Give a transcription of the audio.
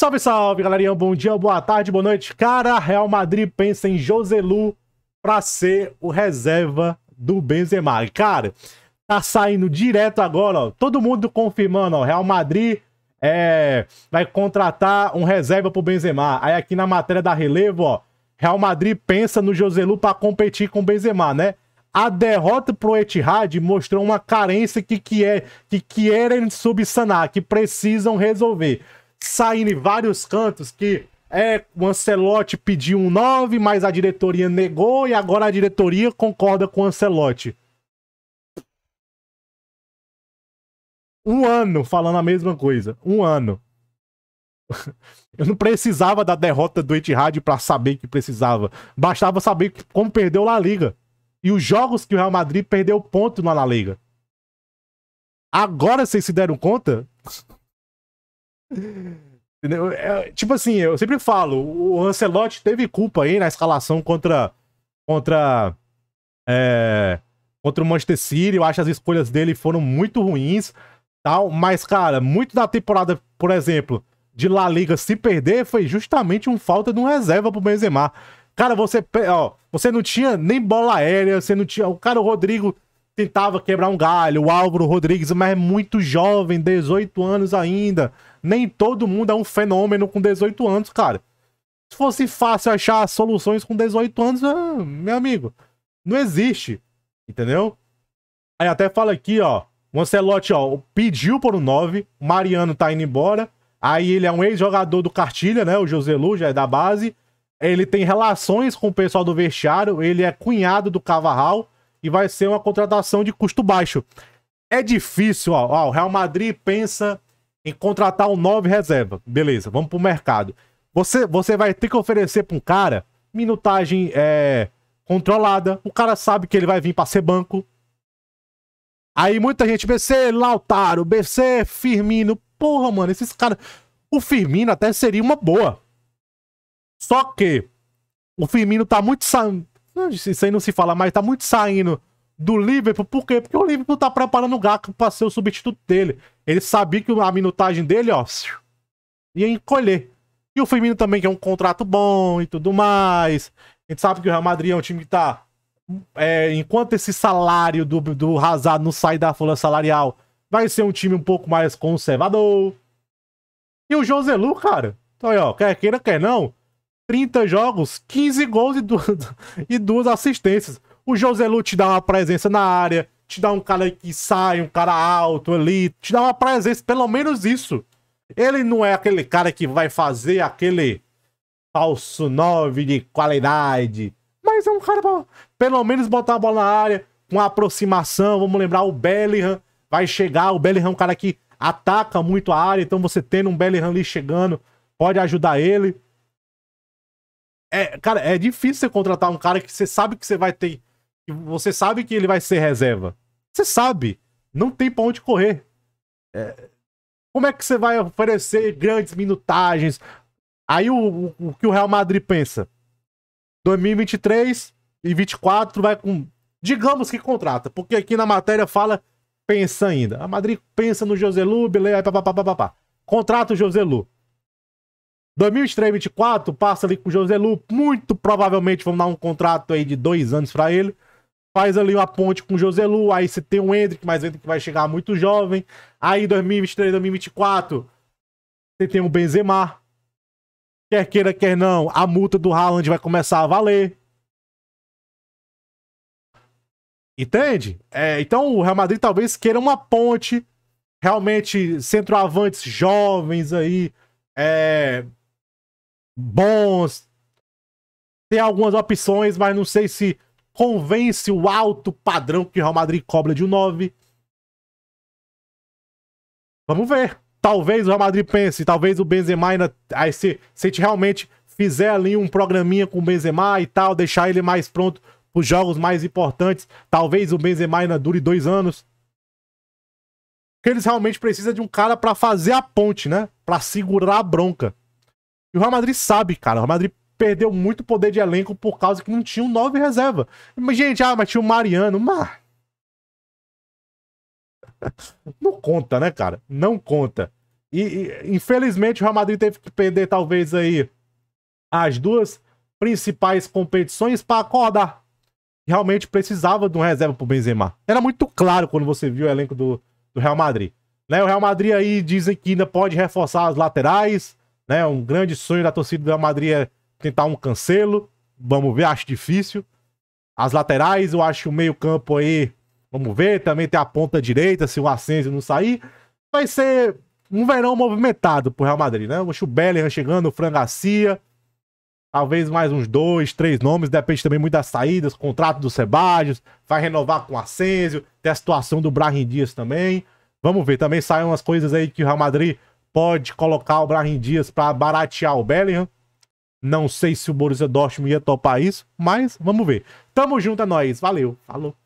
Salve, salve, galerinha. Bom dia, boa tarde, boa noite. Cara, Real Madrid pensa em Joselu para ser o reserva do Benzema. Cara, tá saindo direto agora, ó. Todo mundo confirmando, ó. Real Madrid é, vai contratar um reserva pro Benzema. Aí aqui na matéria da Relevo, ó, Real Madrid pensa no Joselu para competir com o Benzema, né? A derrota pro Etihad mostrou uma carência que que é que querem subsanar, que precisam resolver saindo em vários cantos que é, o Ancelotti pediu um 9, mas a diretoria negou e agora a diretoria concorda com o Ancelotti. Um ano falando a mesma coisa. Um ano. Eu não precisava da derrota do Etihad para saber que precisava. Bastava saber como perdeu a Liga. E os jogos que o Real Madrid perdeu ponto na La Liga. Agora vocês se deram conta? Entendeu? É, tipo assim, eu sempre falo, o Ancelotti teve culpa aí na escalação contra contra é, contra o Manchester City. Eu acho que as escolhas dele foram muito ruins, tal. Mas cara, muito da temporada, por exemplo, de La Liga se perder foi justamente um falta de um reserva pro Benzema. Cara, você, ó, você não tinha nem bola aérea, você não tinha. O cara, o Rodrigo tentava quebrar um galho, o Álvaro Rodrigues, mas é muito jovem, 18 anos ainda. Nem todo mundo é um fenômeno com 18 anos, cara. Se fosse fácil achar soluções com 18 anos, ah, meu amigo, não existe. Entendeu? Aí até fala aqui, ó. O Ancelotti, ó, pediu por um 9, o Mariano tá indo embora. Aí ele é um ex-jogador do Cartilha, né? O José Lu já é da base. Ele tem relações com o pessoal do vestiário, ele é cunhado do Cavarral e vai ser uma contratação de custo baixo. É difícil, ó, ó o Real Madrid pensa em contratar um 9 reserva. Beleza, vamos pro mercado. Você, você vai ter que oferecer para um cara minutagem é, controlada. O cara sabe que ele vai vir para ser banco. Aí muita gente, BC, Lautaro, BC, Firmino. Porra, mano, esses caras. O Firmino até seria uma boa. Só que o Firmino tá muito. Isso aí não se fala mais, tá muito saindo do Liverpool. Por quê? Porque o Liverpool tá preparando o Gaku pra ser o substituto dele. Ele sabia que a minutagem dele, ó, ia encolher. E o Firmino também, que é um contrato bom e tudo mais. A gente sabe que o Real Madrid é um time que tá. É, enquanto esse salário do, do Hazard não sai da folha salarial, vai ser um time um pouco mais conservador. E o Joselu, cara, então, ó, quer queira, quer não, 30 jogos, 15 gols e duas, e duas assistências. O José Lu te dá uma presença na área, te dá um cara que sai, um cara alto ali, te dá uma presença, pelo menos isso. Ele não é aquele cara que vai fazer aquele falso 9 de qualidade, mas é um cara pra, pelo menos botar a bola na área, com aproximação. Vamos lembrar o Bellingham vai chegar, o Bellingham é um cara que ataca muito a área, então você tendo um Bellingham ali chegando pode ajudar ele. É, cara, é difícil você contratar um cara que você sabe que você vai ter. Você sabe que ele vai ser reserva. Você sabe. Não tem pra onde correr. É, como é que você vai oferecer grandes minutagens? Aí o, o, o que o Real Madrid pensa? 2023 e 24 vai com. Digamos que contrata, porque aqui na matéria fala pensa ainda. A Madrid pensa no José Lu, beleza, papapá. Contrata o José Lu. 2023, 2024, passa ali com o José Lu. Muito provavelmente vão dar um contrato aí de dois anos para ele. Faz ali uma ponte com o José Lu. Aí você tem o Hendrick, mas o Hendrick vai chegar muito jovem. Aí 2023, 2024, você tem o Benzema. Quer queira, quer não, a multa do Haaland vai começar a valer. Entende? É, então o Real Madrid talvez queira uma ponte, realmente centroavantes jovens aí, é, bons, tem algumas opções, mas não sei se convence o alto padrão que o Real Madrid cobra de um 9. Vamos ver. Talvez o Real Madrid pense, talvez o Benzema ainda. Aí se, se a gente realmente fizer ali um programinha com o Benzema e tal, deixar ele mais pronto para os jogos mais importantes, talvez o Benzema ainda dure dois anos. Porque eles realmente precisam de um cara para fazer a ponte, né? Para segurar a bronca. E o Real Madrid sabe, cara. O Real Madrid perdeu muito poder de elenco por causa que não tinha um 9 reserva. Mas, gente, ah, mas tinha o Mariano. Mas... Não conta, né, cara? Não conta. E, e, infelizmente o Real Madrid teve que perder talvez aí as duas principais competições para acordar. Realmente precisava de um reserva pro Benzema. Era muito claro quando você viu o elenco do, do Real Madrid. Né? O Real Madrid aí dizem que ainda pode reforçar as laterais, né? Um grande sonho da torcida do Real Madrid é tentar um cancelo. Vamos ver, acho difícil. As laterais, eu acho o meio-campo aí. Vamos ver, também tem a ponta direita, se o Asensio não sair. Vai ser um verão movimentado pro Real Madrid, né? Eu acho o Bellingham chegando, o Fran Garcia. Talvez mais uns dois, três nomes, depende também muito das saídas, contrato do Sebadios, vai renovar com o Asensio, tem a situação do Brahim Dias também. Vamos ver, também saem umas coisas aí que o Real Madrid pode colocar o Brahim Dias para baratear o Bellingham. Não sei se o Borussia Dortmund ia topar isso, mas vamos ver. Tamo junto, é nóis. Valeu. Falou.